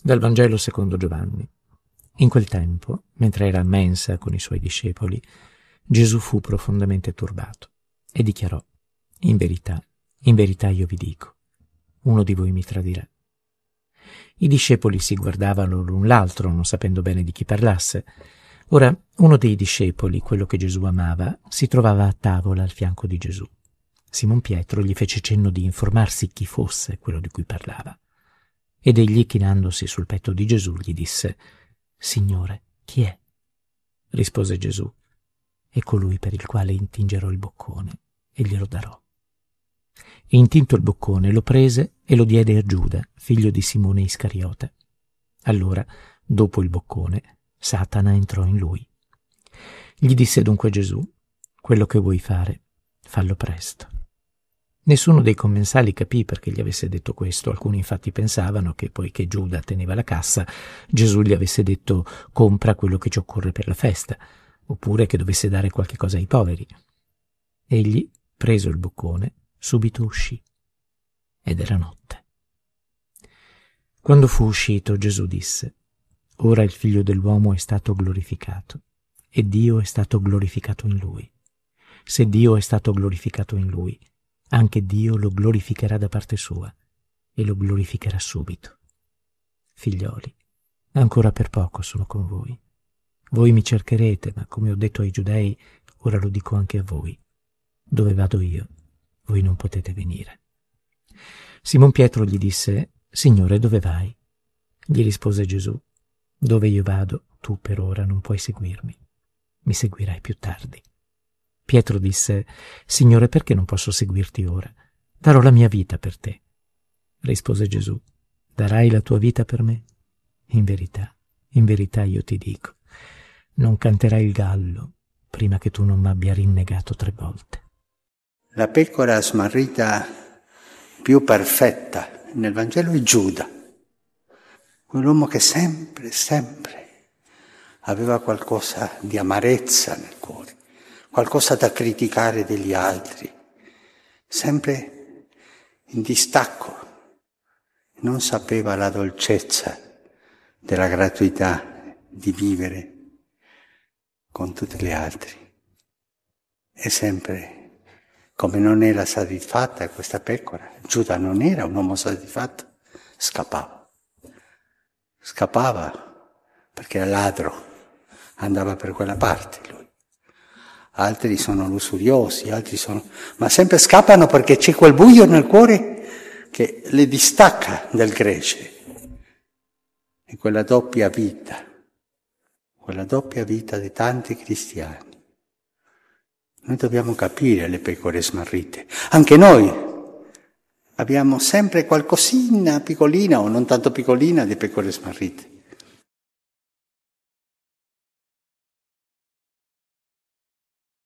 Dal Vangelo secondo Giovanni. In quel tempo, mentre era a mensa con i suoi discepoli, Gesù fu profondamente turbato e dichiarò, In verità, in verità io vi dico, uno di voi mi tradirà. I discepoli si guardavano l'un l'altro, non sapendo bene di chi parlasse. Ora, uno dei discepoli, quello che Gesù amava, si trovava a tavola al fianco di Gesù. Simon Pietro gli fece cenno di informarsi chi fosse quello di cui parlava. Ed egli, chinandosi sul petto di Gesù, gli disse, Signore, chi è? Rispose Gesù, è colui per il quale intingerò il boccone e glielo darò. E Intinto il boccone, lo prese e lo diede a Giuda, figlio di Simone Iscariota. Allora, dopo il boccone, Satana entrò in lui. Gli disse dunque Gesù, quello che vuoi fare, fallo presto. Nessuno dei commensali capì perché gli avesse detto questo, alcuni infatti pensavano che poiché Giuda teneva la cassa, Gesù gli avesse detto compra quello che ci occorre per la festa, oppure che dovesse dare qualche cosa ai poveri. Egli, preso il boccone, subito uscì. Ed era notte. Quando fu uscito, Gesù disse, Ora il figlio dell'uomo è stato glorificato, e Dio è stato glorificato in lui. Se Dio è stato glorificato in lui, anche Dio lo glorificherà da parte sua e lo glorificherà subito. Figlioli, ancora per poco sono con voi. Voi mi cercherete, ma come ho detto ai giudei, ora lo dico anche a voi. Dove vado io, voi non potete venire. Simon Pietro gli disse, Signore, dove vai? Gli rispose Gesù, Dove io vado, tu per ora non puoi seguirmi. Mi seguirai più tardi. Pietro disse, Signore, perché non posso seguirti ora? Darò la mia vita per te. Rispose Gesù, darai la tua vita per me? In verità, in verità io ti dico, non canterai il gallo prima che tu non m'abbia rinnegato tre volte. La pecora smarrita più perfetta nel Vangelo è Giuda, quell'uomo che sempre, sempre aveva qualcosa di amarezza nel cuore qualcosa da criticare degli altri, sempre in distacco. Non sapeva la dolcezza della gratuità di vivere con tutti gli altri. E sempre come non era soddisfatta questa pecora, Giuda non era un uomo soddisfatto, scappava. Scappava perché era ladro, andava per quella parte lui altri sono lussuriosi, altri sono... ma sempre scappano perché c'è quel buio nel cuore che le distacca dal grece. E quella doppia vita, quella doppia vita di tanti cristiani. Noi dobbiamo capire le pecore smarrite. Anche noi abbiamo sempre qualcosina piccolina o non tanto piccolina di pecore smarrite.